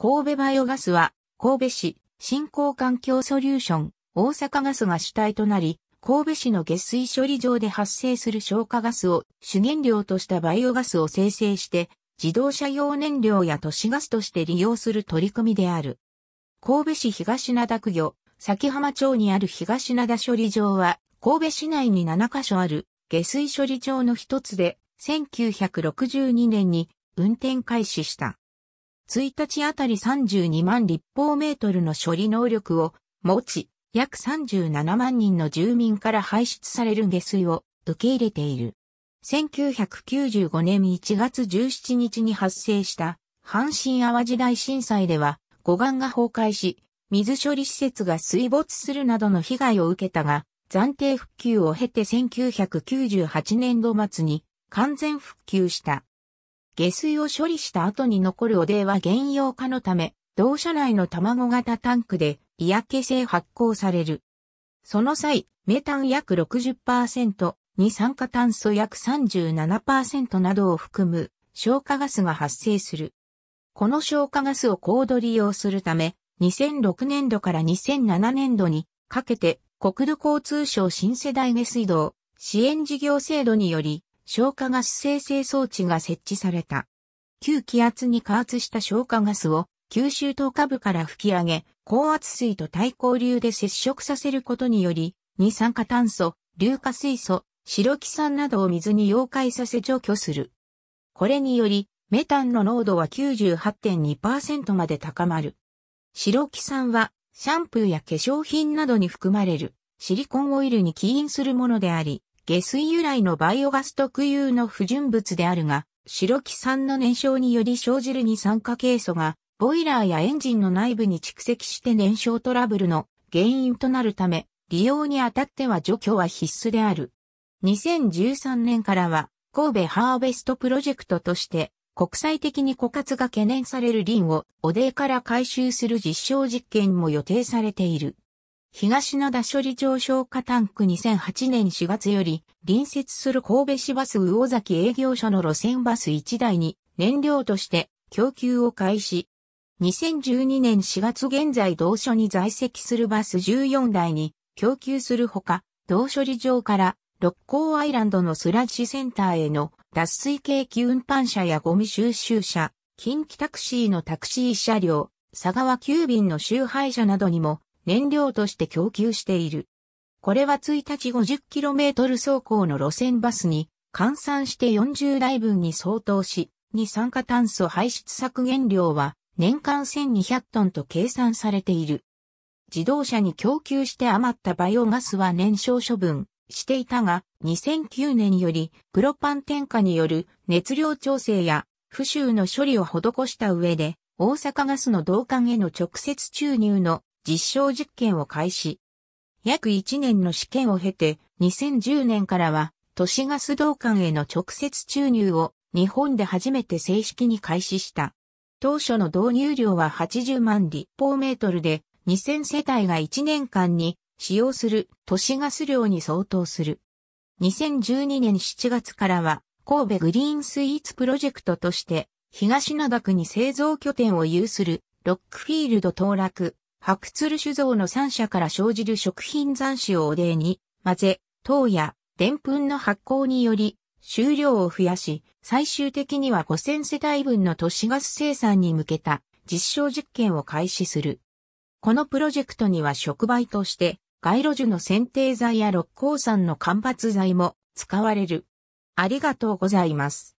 神戸バイオガスは、神戸市、振興環境ソリューション、大阪ガスが主体となり、神戸市の下水処理場で発生する消化ガスを主原料としたバイオガスを生成して、自動車用燃料や都市ガスとして利用する取り組みである。神戸市東灘区魚、先浜町にある東灘処理場は、神戸市内に7カ所ある下水処理場の一つで、1962年に運転開始した。1日あたり32万立方メートルの処理能力を持ち、約37万人の住民から排出される下水を受け入れている。1995年1月17日に発生した阪神淡路大震災では護岸が崩壊し、水処理施設が水没するなどの被害を受けたが、暫定復旧を経て1998年度末に完全復旧した。下水を処理した後に残る汚泥は原用化のため、同社内の卵型タンクで嫌気性発酵される。その際、メタン約60%、二酸化炭素約37%などを含む消化ガスが発生する。この消化ガスを高度利用するため、2006年度から2007年度にかけて国土交通省新世代下水道支援事業制度により消化ガス生成装置が設置された。旧気圧に加圧した消化ガスを吸収等下部から吹き上げ、高圧水と対抗流で接触させることにより、二酸化炭素、硫化水素、白木酸などを水に溶解させ除去する。これにより、メタンの濃度は98.2%まで高まる。白木酸は、シャンプーや化粧品などに含まれる、シリコンオイルに起因するものであり、下水由来のバイオガス特有の不純物であるが、白木酸の燃焼により生じる二酸化ケイ素が、ボイラーやエンジンの内部に蓄積して燃焼トラブルの原因となるため、利用にあたっては除去は必須である。2013年からは、神戸ハーベストプロジェクトとして、国際的に枯渇が懸念されるリンを汚泥から回収する実証実験も予定されている。東灘処理場消火タンク2008年4月より、隣接する神戸市バス魚崎営業所の路線バス1台に、燃料として供給を開始。2012年4月現在同所に在籍するバス14台に供給するほか、同処理場から六甲アイランドのスラッシュセンターへの脱水系機運搬車やゴミ収集車、近畿タクシーのタクシー車両、佐川急便の集配車などにも燃料として供給している。これは1日 50km 走行の路線バスに換算して40台分に相当し、二酸化炭素排出削減量は年間1200トンと計算されている。自動車に供給して余ったバイオガスは燃焼処分していたが、2009年よりプロパン添加による熱量調整や不臭の処理を施した上で、大阪ガスの導管への直接注入の実証実験を開始。約1年の試験を経て、2010年からは、都市ガス導管への直接注入を日本で初めて正式に開始した。当初の導入量は80万立方メートルで、2000世帯が1年間に使用する都市ガス量に相当する。2012年7月からは、神戸グリーンスイーツプロジェクトとして、東灘区に製造拠点を有する、ロックフィールド当落、白鶴酒造の三社から生じる食品残酒をお礼に、混ぜ、糖や、でんぷんの発酵により、収量を増やし、最終的には5000世帯分の都市ガス生産に向けた実証実験を開始する。このプロジェクトには触媒として、街路樹の剪定剤や六甲山の間伐材も使われる。ありがとうございます。